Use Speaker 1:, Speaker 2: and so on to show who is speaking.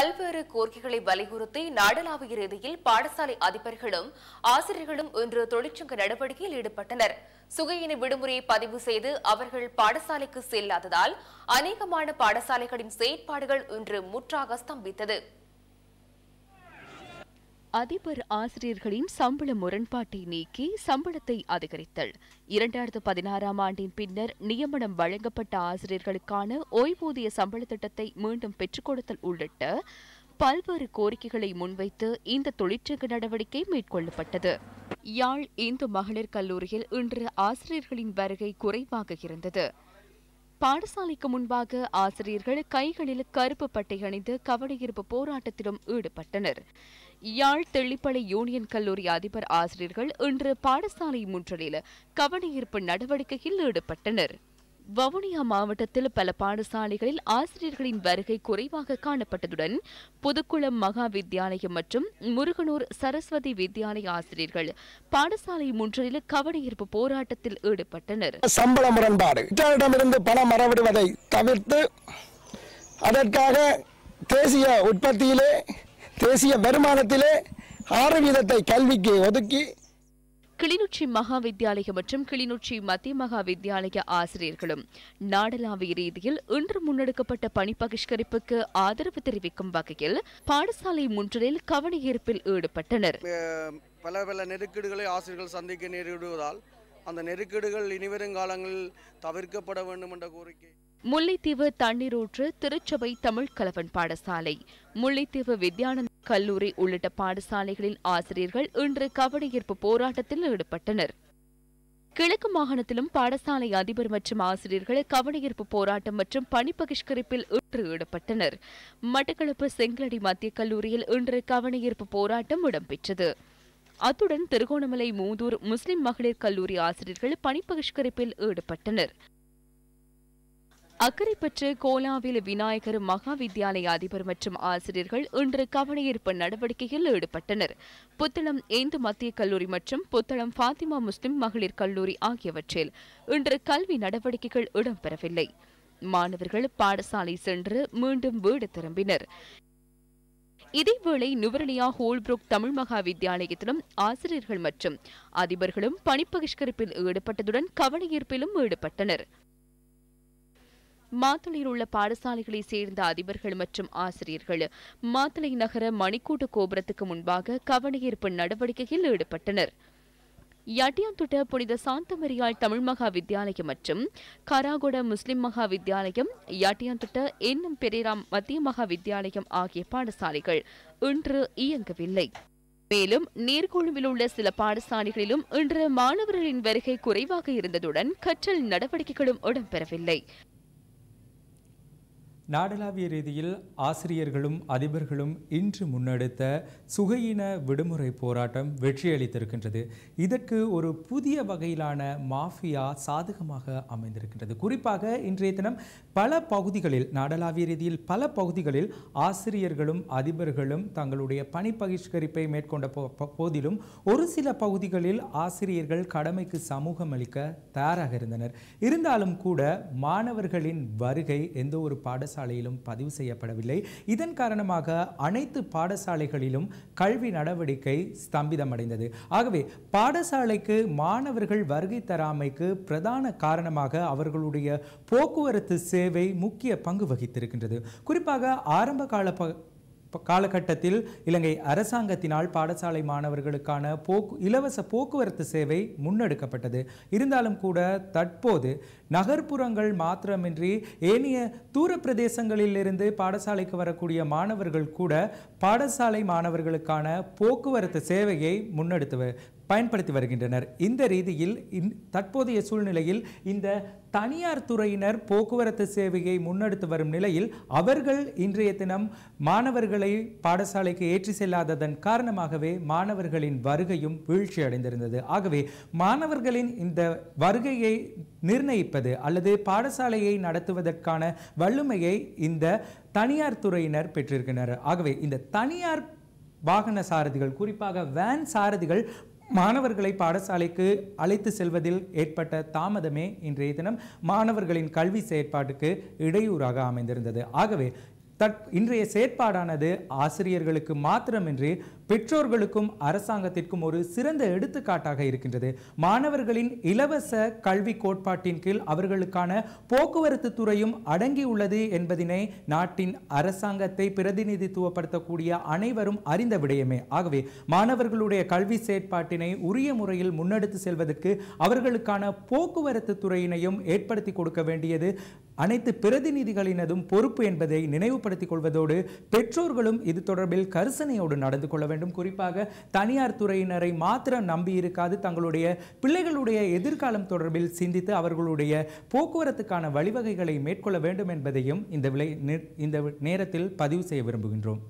Speaker 1: பல்வேறு கோரிக்கைகளை வலியுறுத்தி நாடளாவிய ரீதியில் பாடசாலை அதிபர்களும் ஆசிரியர்களும் இன்று தொழிற்சங்க நடவடிக்கையில் ஈடுபட்டனர் சுகையின விடுமுறையை பதிவு செய்து அவர்கள் பாடசாலைக்கு செல்லாததால் அநேகமான பாடசாலைகளின் செயற்பாடுகள் இன்று முற்றாக ஸ்தம்பித்தது அதிபர் ஆசிரியர்களின் சம்பள முரண்பாட்டை நீக்கி சம்பளத்தை அதிகரித்தல் இரண்டாயிரத்து பதினாறாம் ஆண்டின் பின்னர் நியமனம் வழங்கப்பட்ட ஆசிரியர்களுக்கான ஓய்வூதிய சம்பள திட்டத்தை மீண்டும் பெற்றுக் கொடுத்தல் உள்ளிட்ட பல்வேறு கோரிக்கைகளை முன்வைத்து இந்த தொழிற்சங்க நடவடிக்கை மேற்கொள்ளப்பட்டது யாழ் இந்து மகளிர் கல்லூரியில் இன்று ஆசிரியர்களின் வருகை குறைவாக இருந்தது பாடசாலைக்கு முன்பாக ஆசிரியர்கள் கைகளில் கருப்பு பட்டை அணிந்து கவடையிருப்பு போராட்டத்திலும் ஈடுபட்டனர் யாழ் தெள்ளிப்பளை யூனியன் கல்லூரி அதிபர் ஆசிரியர்கள் இன்று பாடசாலை முன்றலில் கவனஈர்ப்பு நடவடிக்கையில் ஈடுபட்டனர் வவுனியா மாவட்டத்தில் பல பாடசாலைகளில் ஆசிரியர்களின் வருகை குறைவாக காணப்பட்டதுடன் புதுக்குளம் மகா வித்தியாலயம் மற்றும் முருகனூர் சரஸ்வதி வித்தியாலய ஆசிரியர்கள் பாடசாலை முன்றலில் கவனஈர்ப்பு போராட்டத்தில் ஈடுபட்டனர் சம்பள முரண்பாடு
Speaker 2: பணம் மறவிடுவதை தவிர்த்து அதற்காக தேசிய உற்பத்தியிலே தேசிய வருமானத்திலே ஆறு வீதத்தை கல்விக்கு ஒதுக்கி
Speaker 1: கிளிநொச்சி மகா வித்தியாலய மற்றும் கிளிநொச்சி மத்திய மகா வித்தியாலய ஆசிரியர்களும் நாடளாவிய ரீதியில் இன்று முன்னெடுக்கப்பட்ட பணி பகிஷ்கரிப்புக்கு ஆதரவு தெரிவிக்கும் வகையில் பாடசாலை முன்றலில் கவன ஈர்ப்பில் ஈடுபட்டனர்
Speaker 2: பல பல நெருக்கீடுகளை ஆசிரியர்கள் சந்திக்க நேரிடுவதால் அந்த நெருக்கீடுகள் இனிவரும் காலங்களில் தவிர்க்கப்பட வேண்டும் என்ற கோரிக்கை
Speaker 1: முல்லைத்தீவு தண்ணீரூற்று திருச்சபை தமிழ் கலவன் பாடசாலை முல்லைத்தீவு வித்யானந்த கல்லூரி உள்ளிட்ட பாடசாலைகளின் ஆசிரியர்கள் இன்று கவனஈர்ப்பு போராட்டத்தில் ஈடுபட்டனர் கிழக்கு மாகாணத்திலும் பாடசாலை அதிபர் மற்றும் ஆசிரியர்கள் கவனயீர்ப்பு போராட்டம் மற்றும் பணி பகிஷ்கரிப்பில் இன்று ஈடுபட்டனர் மட்டக்களப்பு செங்கலடி மத்திய கல்லூரியில் இன்று கவனயீர்ப்பு போராட்டம் இடம்பெற்றது அத்துடன் திருகோணமலை மூதூர் முஸ்லிம் மகளிர் கல்லூரி ஆசிரியர்கள் பணி பகிஷ்கரிப்பில் ஈடுபட்டனர் அக்கறைப்பற்று கோலாவில் விநாயகர் மகா வித்யாலய அதிபர் மற்றும் ஆசிரியர்கள் இன்று கவனயீர்ப்பு நடவடிக்கையில் ஈடுபட்டனர் புத்தளம் ஏந்து மத்திய கல்லூரி மற்றும் புத்தளம் ஃபாத்திமா முஸ்லிம் மகளிர் கல்லூரி ஆகியவற்றில் இன்று கல்வி நடவடிக்கைகள் இடம்பெறவில்லை மாணவர்கள் பாடசாலை சென்று மீண்டும் வீடு திரும்பினர் இதேவேளை நுவரலியா ஹோல்புரோக் தமிழ் மகா வித்தியாலயத்திலும் ஆசிரியர்கள் மற்றும் அதிபர்களும் பணிப்பகிஷ்கரிப்பில் ஈடுபட்டதுடன் கவனயீர்ப்பிலும் ஈடுபட்டனர் மாத்தளையில் உள்ள பாடசாலைகளை சேர்ந்த அதிபர்கள் மற்றும் ஆசிரியர்கள் மாத்தளை நகர மணிக்கூட்டு கோபுரத்துக்கு முன்பாக கவனஈர்ப்பு நடவடிக்கையில் ஈடுபட்டனர் யட்டியாந்துட்ட புனித சாந்தமரியாள் தமிழ் மகா வித்தியாலயம் மற்றும் கராகொட முஸ்லிம் மகா வித்தியாலயம் யட்டியாந்துட்ட என்னும் பெரேராம் மத்திய மகா வித்தியாலயம் ஆகிய பாடசாலைகள் இன்று இயங்கவில்லை மேலும் நீர்கொழும்பில் உள்ள சில பாடசாலைகளிலும் இன்று மாணவர்களின் வருகை குறைவாக இருந்ததுடன் கற்றல் நடவடிக்கைகளும் இடம்பெறவில்லை
Speaker 2: நாடளாவிய ரீதியில் ஆசிரியர்களும் அதிபர்களும் இன்று முன்னெடுத்த சுகையின விடுமுறை போராட்டம் வெற்றியளித்திருக்கின்றது இதற்கு ஒரு புதிய வகையிலான மாஃபியா சாதகமாக அமைந்திருக்கின்றது குறிப்பாக இன்றைய தினம் பல பகுதிகளில் நாடளாவிய ரீதியில் பல பகுதிகளில் ஆசிரியர்களும் அதிபர்களும் தங்களுடைய பணி பகிஷ்கரிப்பை மேற்கொண்ட போதிலும் ஒரு சில பகுதிகளில் ஆசிரியர்கள் கடமைக்கு சமூகம் அளிக்க தயாராக இருந்தனர் இருந்தாலும் கூட மாணவர்களின் வருகை எந்த ஒரு பாடசாலை பாடசாலையிலும் பதிவு செய்யப்படவில்லை இதன் காரணமாக அனைத்து பாடசாலைகளிலும் கல்வி நடவடிக்கை ஸ்தம்பிதமடைந்தது ஆகவே பாடசாலைக்கு மாணவர்கள் வருகை தராமைக்கு பிரதான காரணமாக அவர்களுடைய போக்குவரத்து சேவை முக்கிய பங்கு வகித்திருக்கின்றது குறிப்பாக ஆரம்ப கால காலகட்டத்தில் இலங்கை அரசாங்கத்தினால் பாடசாலை மாணவர்களுக்கான போக்கு இலவச போக்குவரத்து சேவை முன்னெடுக்கப்பட்டது இருந்தாலும் கூட தற்போது நகர்ப்புறங்கள் மாத்திரமின்றி ஏனைய தூர பிரதேசங்களிலிருந்து பாடசாலைக்கு வரக்கூடிய மாணவர்கள் கூட பாடசாலை மாணவர்களுக்கான போக்குவரத்து சேவையை முன்னெடுத்து பயன்படுத்தி வருகின்றனர் இந்த ரீதியில் தற்போதைய சூழ்நிலையில் இந்த தனியார் துறையினர் போக்குவரத்து சேவையை முன்னெடுத்து வரும் நிலையில் அவர்கள் இன்றைய தினம் மாணவர்களை பாடசாலைக்கு ஏற்றி செல்லாததன் காரணமாகவே மாணவர்களின் வருகையும் வீழ்ச்சி அடைந்திருந்தது ஆகவே மாணவர்களின் இந்த வருகையை நிர்ணயிப்பது அல்லது பாடசாலையை நடத்துவதற்கான வல்லுமையை இந்த தனியார் துறையினர் பெற்றிருக்கின்றனர் ஆகவே இந்த தனியார் வாகன சாரதிகள் குறிப்பாக வேன் சாரதிகள் மாணவர்களை பாடசாலைக்கு அழைத்து செல்வதில் ஏற்பட்ட தாமதமே இன்றைய தினம் மாணவர்களின் கல்வி செயற்பாட்டுக்கு இடையூறாக அமைந்திருந்தது ஆகவே தற் இன்றைய செயற்பாடானது ஆசிரியர்களுக்கு மாத்திரமின்றி பெற்றோர்களுக்கும் அரசாங்கத்திற்கும் ஒரு சிறந்த எடுத்துக்காட்டாக இருக்கின்றது மாணவர்களின் இலவச கல்வி கோட்பாட்டின் கீழ் அவர்களுக்கான போக்குவரத்து துறையும் அடங்கியுள்ளது என்பதினை நாட்டின் அரசாங்கத்தை பிரதிநிதித்துவப்படுத்தக்கூடிய அனைவரும் அறிந்த விடயமே ஆகவே மாணவர்களுடைய கல்வி செயற்பாட்டினை உரிய முறையில் முன்னெடுத்து செல்வதற்கு அவர்களுக்கான போக்குவரத்து துறையினையும் ஏற்படுத்தி கொடுக்க வேண்டியது அனைத்து பிரதிநிதிகளினதும் பொறுப்பு என்பதை நினைவுபடுத்திக் கொள்வதோடு பெற்றோர்களும் இது தொடர்பில் கரிசனையோடு நடந்து கொள்ள வேண்டும் வேண்டும் குறிப்பாக தனியார் துறையினரை மாத்திரம் நம்பி இருக்காது தங்களுடைய பிள்ளைகளுடைய எதிர்காலம் தொடர்பில் சிந்தித்து அவர்களுடைய போக்குவரத்துக்கான வழிவகைகளை மேற்கொள்ள வேண்டும் என்பதையும் இந்த விலை இந்த நேரத்தில் பதிவு செய்ய விரும்புகின்றோம்